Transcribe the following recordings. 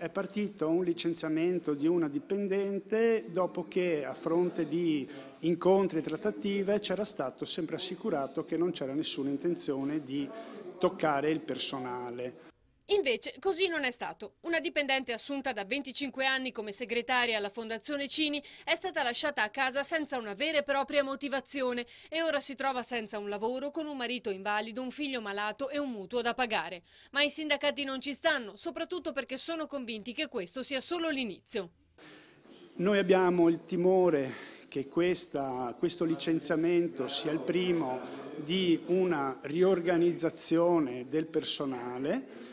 è partito un licenziamento di una dipendente dopo che a fronte di incontri e trattative c'era stato sempre assicurato che non c'era nessuna intenzione di toccare il personale. Invece così non è stato. Una dipendente assunta da 25 anni come segretaria alla Fondazione Cini è stata lasciata a casa senza una vera e propria motivazione e ora si trova senza un lavoro con un marito invalido, un figlio malato e un mutuo da pagare. Ma i sindacati non ci stanno, soprattutto perché sono convinti che questo sia solo l'inizio. Noi abbiamo il timore che questa, questo licenziamento sia il primo di una riorganizzazione del personale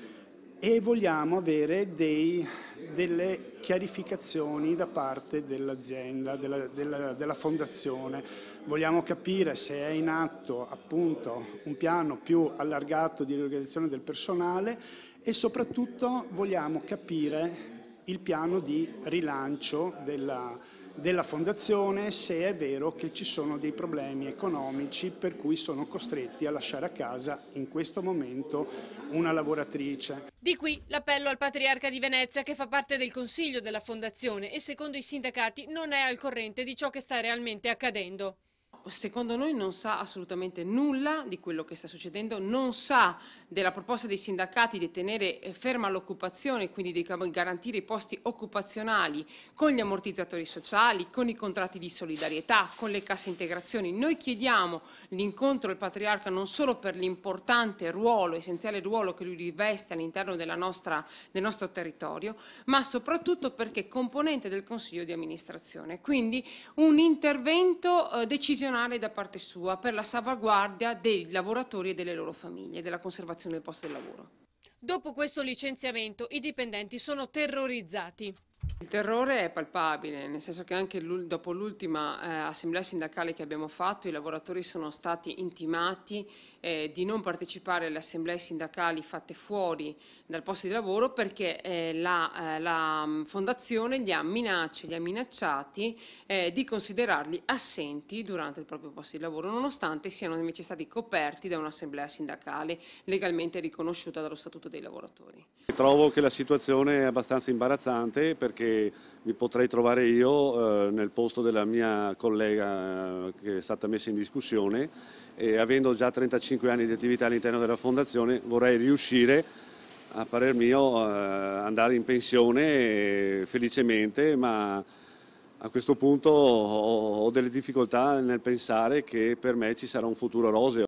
e vogliamo avere dei, delle chiarificazioni da parte dell'azienda, della, della, della fondazione. Vogliamo capire se è in atto appunto un piano più allargato di riorganizzazione del personale e soprattutto vogliamo capire il piano di rilancio della, della fondazione se è vero che ci sono dei problemi economici per cui sono costretti a lasciare a casa in questo momento una lavoratrice. Di qui l'appello al Patriarca di Venezia che fa parte del Consiglio della Fondazione e secondo i sindacati non è al corrente di ciò che sta realmente accadendo secondo noi non sa assolutamente nulla di quello che sta succedendo, non sa della proposta dei sindacati di tenere eh, ferma l'occupazione, quindi di garantire i posti occupazionali con gli ammortizzatori sociali, con i contratti di solidarietà, con le casse integrazioni. Noi chiediamo l'incontro del patriarca non solo per l'importante ruolo, essenziale ruolo che lui riveste all'interno del nostro territorio, ma soprattutto perché è componente del Consiglio di amministrazione. Quindi un intervento eh, decisionale eccezionale da parte sua per la salvaguardia dei lavoratori e delle loro famiglie, della conservazione del posto di lavoro. Dopo questo licenziamento i dipendenti sono terrorizzati. Il terrore è palpabile, nel senso che anche dopo l'ultima eh, assemblea sindacale che abbiamo fatto i lavoratori sono stati intimati eh, di non partecipare alle assemblee sindacali fatte fuori dal posto di lavoro perché eh, la, eh, la, mm, fondazione li ha, minacci, li ha minacciati eh, di considerarli assenti durante il proprio posto di lavoro nonostante siano invece stati coperti da un'assemblea sindacale legalmente riconosciuta dallo Statuto dei lavoratori. Trovo che la situazione è abbastanza imbarazzante perché che mi potrei trovare io eh, nel posto della mia collega eh, che è stata messa in discussione e avendo già 35 anni di attività all'interno della fondazione vorrei riuscire a parer mio eh, andare in pensione felicemente ma a questo punto ho, ho delle difficoltà nel pensare che per me ci sarà un futuro roseo.